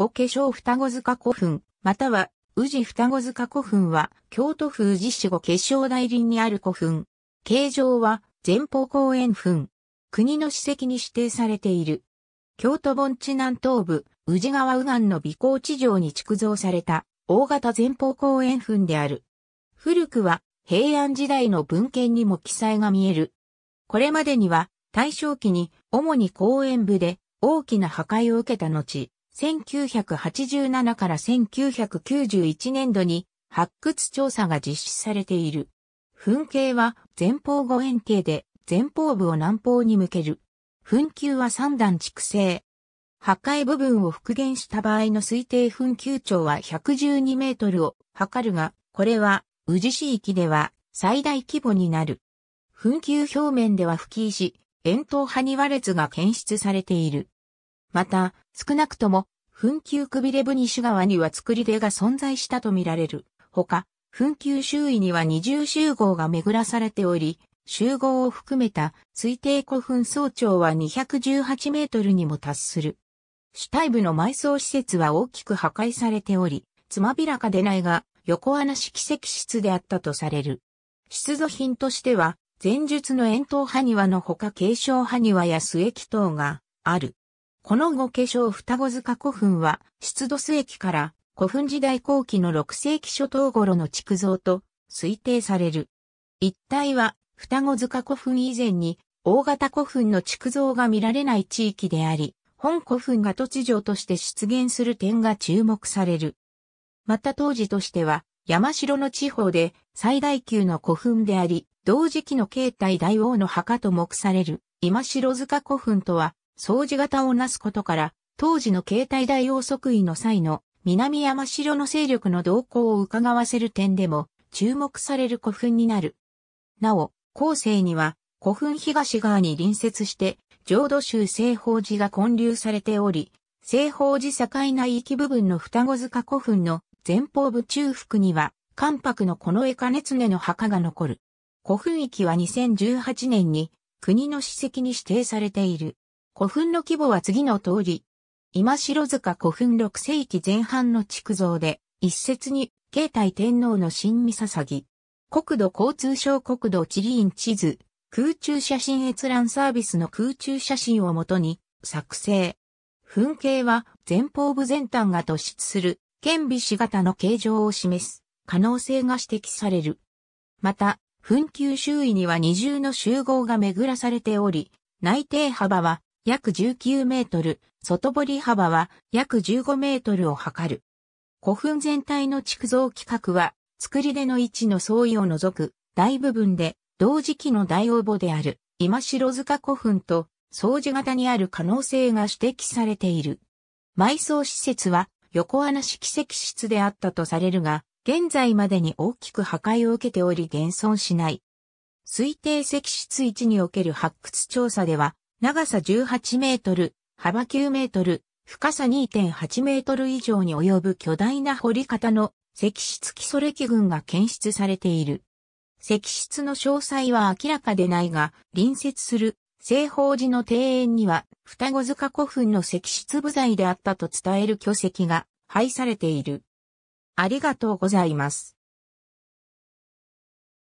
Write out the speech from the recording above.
五化粧双子塚古墳、または宇治双子塚古墳は京都府宇治市五化粧大林にある古墳。形状は前方後円墳。国の史跡に指定されている。京都盆地南東部、宇治川右岸の美高地上に築造された大型前方後円墳である。古くは平安時代の文献にも記載が見える。これまでには大正期に主に公園部で大きな破壊を受けた後、1987から1991年度に発掘調査が実施されている。噴景は前方後円形で前方部を南方に向ける。噴球は3段蓄成。破壊部分を復元した場合の推定噴球長は112メートルを測るが、これは宇治市域では最大規模になる。噴球表面では吹き石、円筒に輪列が検出されている。また、少なくとも、墳丘くびれブニシュ川には作り出が存在したとみられる。ほか、墳丘周囲には二重集合が巡らされており、集合を含めた推定古墳総長は218メートルにも達する。主体部の埋葬施設は大きく破壊されており、つまびらかでないが、横穴式石室であったとされる。出土品としては、前述の円筒埴輪のほか継承埴輪や末木等がある。この後化粧双子塚古墳は、出土世紀から古墳時代後期の6世紀初頭頃の築造と推定される。一帯は双子塚古墳以前に大型古墳の築造が見られない地域であり、本古墳が突如として出現する点が注目される。また当時としては、山城の地方で最大級の古墳であり、同時期の慶体大王の墓と目される今城塚古墳とは掃除型をなすことから、当時の携帯大王即位の際の南山城の勢力の動向を伺わせる点でも注目される古墳になる。なお、後世には古墳東側に隣接して浄土宗西方寺が建立されており、西方寺境内域部分の双子塚古墳の前方部中腹には関白のこの絵金常の墓が残る。古墳域は2018年に国の史跡に指定されている。古墳の規模は次の通り。今城塚古墳6世紀前半の築造で、一説に、慶太天皇の新見捧ぎ。国土交通省国土地理院地図、空中写真閲覧サービスの空中写真をもとに、作成。墳形は前方部前端が突出する、顕微士型の形状を示す、可能性が指摘される。また、墳球周囲には二重の集合が巡らされており、内定幅は約19メートル、外堀幅は約15メートルを測る。古墳全体の築造規格は、作り出の位置の相違を除く大部分で、同時期の大応募である今城塚古墳と掃除型にある可能性が指摘されている。埋葬施設は横穴式石室であったとされるが、現在までに大きく破壊を受けており現存しない。推定石室位置における発掘調査では、長さ18メートル、幅9メートル、深さ2.8メートル以上に及ぶ巨大な掘り方の石質基礎歴群が検出されている。石質の詳細は明らかでないが、隣接する西方寺の庭園には双子塚古墳の石質部材であったと伝える巨石が配されている。ありがとうございます。